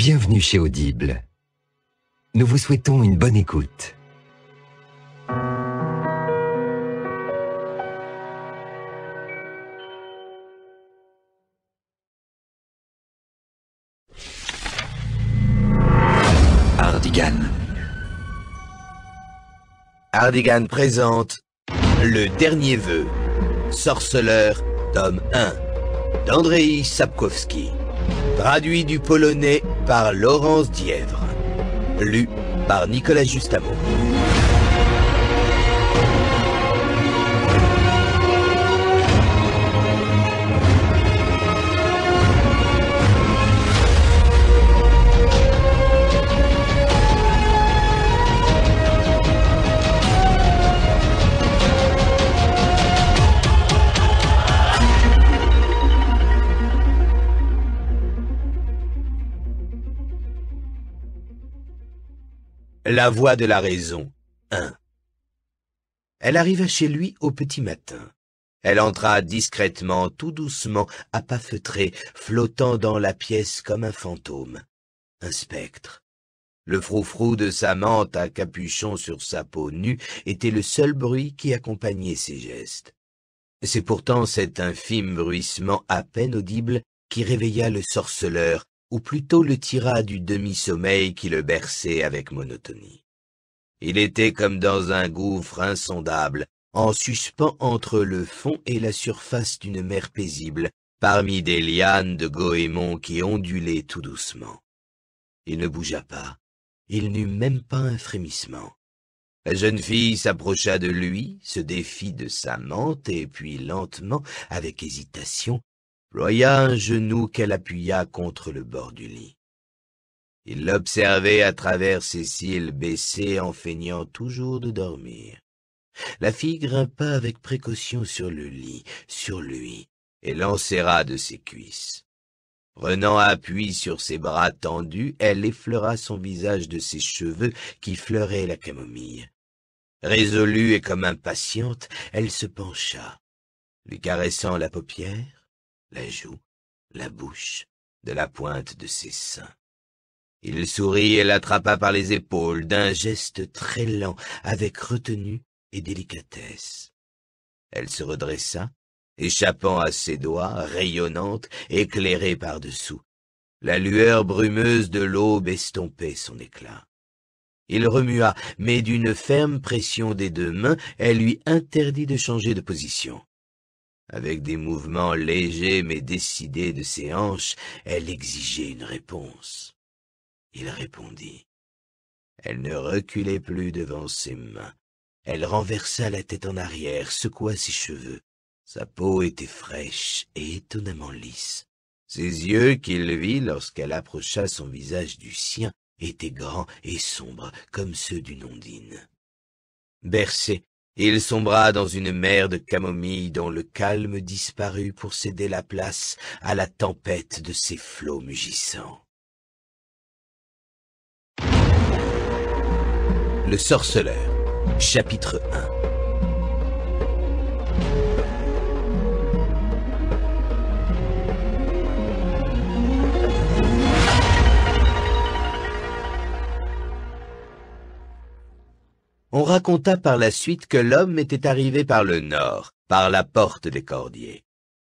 Bienvenue chez Audible. Nous vous souhaitons une bonne écoute. Hardigan. Hardigan présente Le Dernier Vœu, Sorceleur, tome 1, d'Andrei Sapkowski. Traduit du polonais par Laurence Dièvre. Lu par Nicolas Justamo. La voix de la raison. 1. Elle arriva chez lui au petit matin. Elle entra discrètement, tout doucement, à pas feutrés, flottant dans la pièce comme un fantôme, un spectre. Le froufrou de sa mante à capuchon sur sa peau nue était le seul bruit qui accompagnait ses gestes. C'est pourtant cet infime bruissement à peine audible qui réveilla le sorceleur ou plutôt le tira du demi-sommeil qui le berçait avec monotonie. Il était comme dans un gouffre insondable, en suspens entre le fond et la surface d'une mer paisible, parmi des lianes de goémons qui ondulaient tout doucement. Il ne bougea pas, il n'eut même pas un frémissement. La jeune fille s'approcha de lui, se défit de sa mante, et puis lentement, avec hésitation, ploya un genou qu'elle appuya contre le bord du lit. Il l'observait à travers ses cils baissés en feignant toujours de dormir. La fille grimpa avec précaution sur le lit, sur lui, et l'enserra de ses cuisses. Prenant appui sur ses bras tendus, elle effleura son visage de ses cheveux qui fleuraient la camomille. Résolue et comme impatiente, elle se pencha, lui caressant la paupière, la joue, la bouche, de la pointe de ses seins. Il sourit et l'attrapa par les épaules d'un geste très lent, avec retenue et délicatesse. Elle se redressa, échappant à ses doigts, rayonnante, éclairée par-dessous. La lueur brumeuse de l'aube estompait son éclat. Il remua, mais d'une ferme pression des deux mains, elle lui interdit de changer de position. Avec des mouvements légers mais décidés de ses hanches, elle exigeait une réponse. Il répondit. Elle ne reculait plus devant ses mains. Elle renversa la tête en arrière, secoua ses cheveux. Sa peau était fraîche et étonnamment lisse. Ses yeux, qu'il vit lorsqu'elle approcha son visage du sien, étaient grands et sombres comme ceux d'une ondine. Bercé, il sombra dans une mer de camomille dont le calme disparut pour céder la place à la tempête de ses flots mugissants. Le sorceleur, chapitre 1 on raconta par la suite que l'homme était arrivé par le nord, par la porte des Cordiers.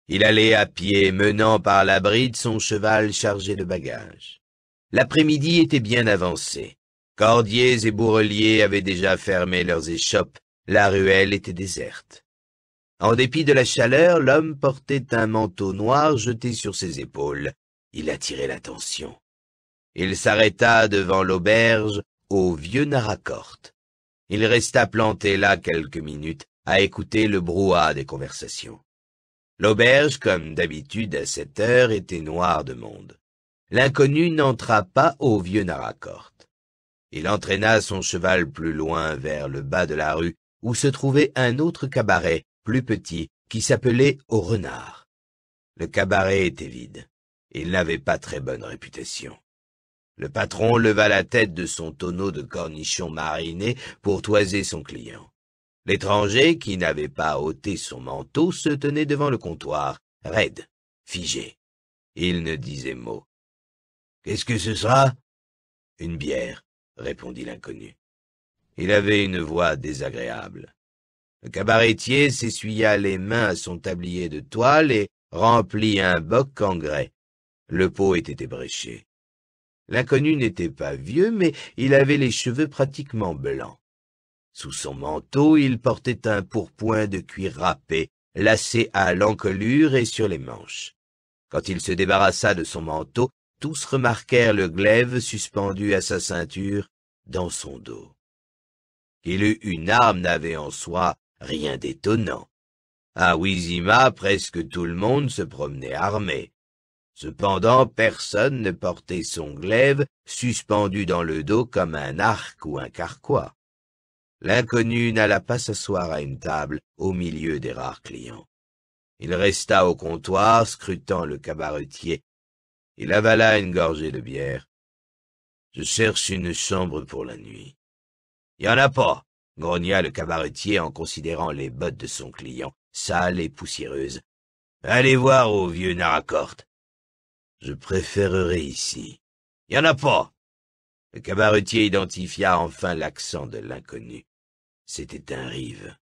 Il allait à pied, menant par la bride son cheval chargé de bagages. L'après-midi était bien avancé. Cordiers et bourreliers avaient déjà fermé leurs échoppes, la ruelle était déserte. En dépit de la chaleur, l'homme portait un manteau noir jeté sur ses épaules. Il attirait l'attention. Il s'arrêta devant l'auberge au vieux Naracorte. Il resta planté là quelques minutes, à écouter le brouhaha des conversations. L'auberge, comme d'habitude à cette heure, était noire de monde. L'inconnu n'entra pas au vieux Naracorte. Il entraîna son cheval plus loin vers le bas de la rue, où se trouvait un autre cabaret, plus petit, qui s'appelait Au Renard. Le cabaret était vide. Il n'avait pas très bonne réputation. Le patron leva la tête de son tonneau de cornichons marinés pour toiser son client. L'étranger, qui n'avait pas ôté son manteau, se tenait devant le comptoir, raide, figé. Il ne disait mot. Qu'est-ce que ce sera Une bière, répondit l'inconnu. Il avait une voix désagréable. Le cabaretier s'essuya les mains à son tablier de toile et remplit un boc en grès. Le pot était ébréché. L'inconnu n'était pas vieux, mais il avait les cheveux pratiquement blancs. Sous son manteau, il portait un pourpoint de cuir râpé, lacé à l'encolure et sur les manches. Quand il se débarrassa de son manteau, tous remarquèrent le glaive suspendu à sa ceinture dans son dos. Qu'il eût une arme n'avait en soi rien d'étonnant. À Wizima, presque tout le monde se promenait armé. Cependant personne ne portait son glaive suspendu dans le dos comme un arc ou un carquois. L'inconnu n'alla pas s'asseoir à une table au milieu des rares clients. Il resta au comptoir, scrutant le cabaretier. Il avala une gorgée de bière. Je cherche une chambre pour la nuit. Y en a pas, grogna le cabaretier en considérant les bottes de son client, sales et poussiéreuses. Allez voir au vieux Naracorte. Je préférerais ici. Y en a pas. Le cabaretier identifia enfin l'accent de l'inconnu. C'était un rive.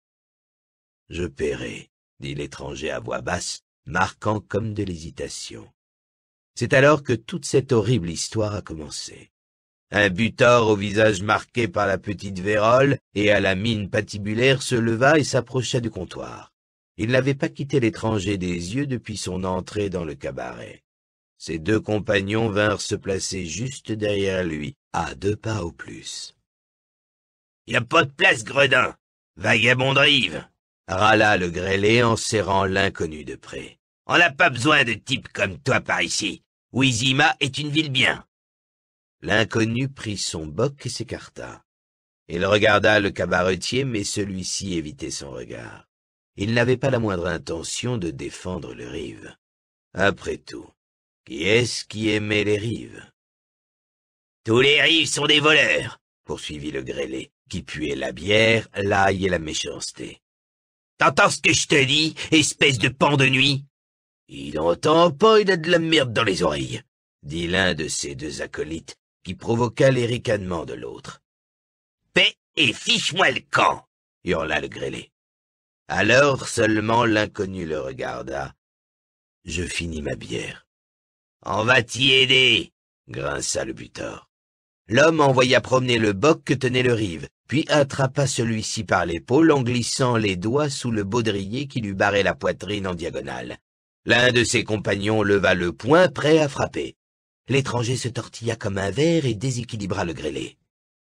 Je paierai, dit l'étranger à voix basse, marquant comme de l'hésitation. C'est alors que toute cette horrible histoire a commencé. Un butor au visage marqué par la petite vérole et à la mine patibulaire se leva et s'approcha du comptoir. Il n'avait pas quitté l'étranger des yeux depuis son entrée dans le cabaret. Ses deux compagnons vinrent se placer juste derrière lui, à deux pas au plus. Y a pas de place, gredin Vagabond rive râla le grêlé en serrant l'inconnu de près. On n'a pas besoin de types comme toi par ici. Wizima est une ville bien. L'inconnu prit son boc et s'écarta. Il regarda le cabaretier, mais celui-ci évitait son regard. Il n'avait pas la moindre intention de défendre le rive. Après tout, qui est-ce qui aimait les rives Tous les rives sont des voleurs, poursuivit le grêlé, qui puait la bière, l'ail et la méchanceté. T'entends ce que je te dis, espèce de pan de nuit Il n'entend pas, il a de la merde dans les oreilles, dit l'un de ses deux acolytes, qui provoqua les ricanements de l'autre. Paix et fiche-moi le camp hurla le grêlé. Alors seulement l'inconnu le regarda. Je finis ma bière. On va t'y aider, grinça le butor. L'homme envoya promener le boc que tenait le rive, puis attrapa celui-ci par l'épaule en glissant les doigts sous le baudrier qui lui barrait la poitrine en diagonale. L'un de ses compagnons leva le poing prêt à frapper. L'étranger se tortilla comme un verre et déséquilibra le grêlé.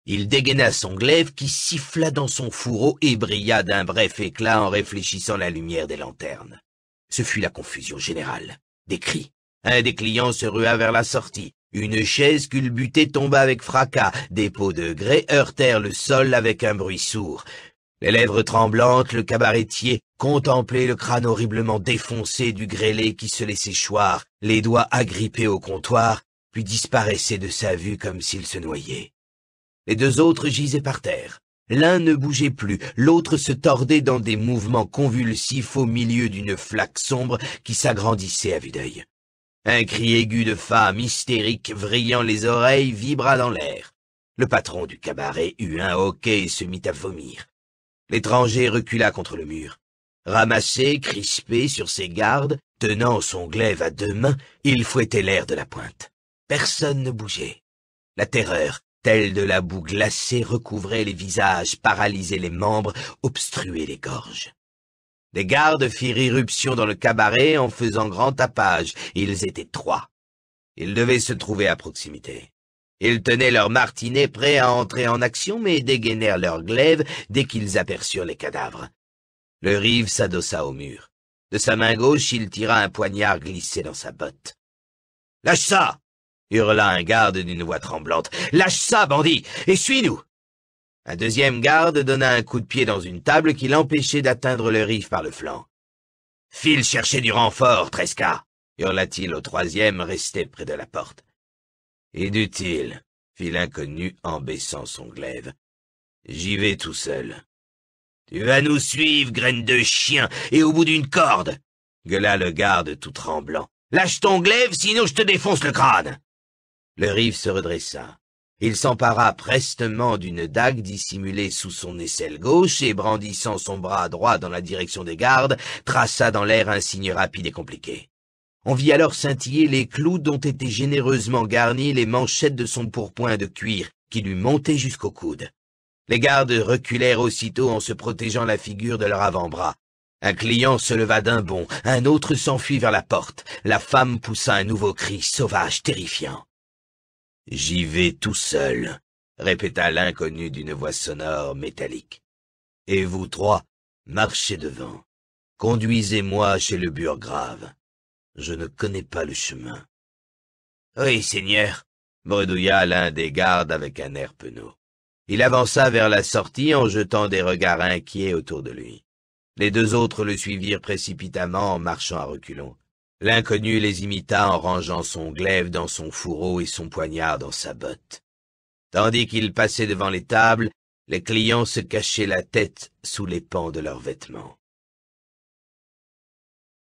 Il dégaina son glaive qui siffla dans son fourreau et brilla d'un bref éclat en réfléchissant la lumière des lanternes. Ce fut la confusion générale. Des cris, un des clients se rua vers la sortie. Une chaise culbutée tomba avec fracas. Des pots de grès heurtèrent le sol avec un bruit sourd. Les lèvres tremblantes, le cabaretier contemplait le crâne horriblement défoncé du grêlé qui se laissait choir, les doigts agrippés au comptoir, puis disparaissait de sa vue comme s'il se noyait. Les deux autres gisaient par terre. L'un ne bougeait plus, l'autre se tordait dans des mouvements convulsifs au milieu d'une flaque sombre qui s'agrandissait à vue d'œil. Un cri aigu de femme hystérique, vrillant les oreilles, vibra dans l'air. Le patron du cabaret eut un hoquet et se mit à vomir. L'étranger recula contre le mur. Ramassé, crispé sur ses gardes, tenant son glaive à deux mains, il fouettait l'air de la pointe. Personne ne bougeait. La terreur, telle de la boue glacée, recouvrait les visages, paralysait les membres, obstruait les gorges. Les gardes firent irruption dans le cabaret en faisant grand tapage. Ils étaient trois. Ils devaient se trouver à proximité. Ils tenaient leurs martinet prêts à entrer en action, mais dégainèrent leurs glaives dès qu'ils aperçurent les cadavres. Le rive s'adossa au mur. De sa main gauche, il tira un poignard glissé dans sa botte. Lâche ça hurla un garde d'une voix tremblante. Lâche ça, bandit, et suis-nous un deuxième garde donna un coup de pied dans une table qui l'empêchait d'atteindre le rive par le flanc. « File chercher du renfort, Tresca !» hurla-t-il au troisième resté près de la porte. « Inutile !» fit l'inconnu en baissant son glaive. « J'y vais tout seul. »« Tu vas nous suivre, graine de chien, et au bout d'une corde !» gueula le garde tout tremblant. Lâche ton glaive, sinon je te défonce le crâne. Le rive se redressa. Il s'empara prestement d'une dague dissimulée sous son aisselle gauche et, brandissant son bras droit dans la direction des gardes, traça dans l'air un signe rapide et compliqué. On vit alors scintiller les clous dont étaient généreusement garnis les manchettes de son pourpoint de cuir, qui lui montaient jusqu'au coude. Les gardes reculèrent aussitôt en se protégeant la figure de leur avant-bras. Un client se leva d'un bond, un autre s'enfuit vers la porte. La femme poussa un nouveau cri sauvage, terrifiant. J'y vais tout seul, répéta l'inconnu d'une voix sonore métallique. Et vous trois, marchez devant. Conduisez-moi chez le burgrave. Je ne connais pas le chemin. Oui, Seigneur, bredouilla l'un des gardes avec un air penaud. Il avança vers la sortie en jetant des regards inquiets autour de lui. Les deux autres le suivirent précipitamment en marchant à reculons. L'inconnu les imita en rangeant son glaive dans son fourreau et son poignard dans sa botte. Tandis qu'ils passaient devant les tables, les clients se cachaient la tête sous les pans de leurs vêtements.